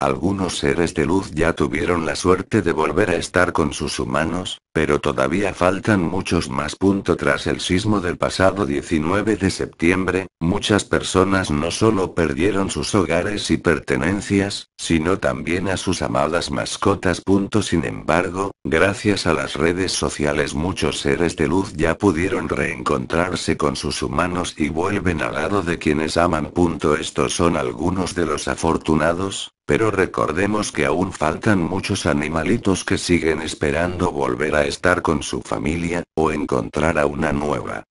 Algunos seres de luz ya tuvieron la suerte de volver a estar con sus humanos, pero todavía faltan muchos más. Punto tras el sismo del pasado 19 de septiembre, muchas personas no solo perdieron sus hogares y pertenencias, sino también a sus amadas mascotas. sin embargo, gracias a las redes sociales muchos seres de luz ya pudieron reencontrarse con sus humanos y vuelven al lado de quienes aman. estos son algunos de los afortunados pero recordemos que aún faltan muchos animalitos que siguen esperando volver a estar con su familia, o encontrar a una nueva.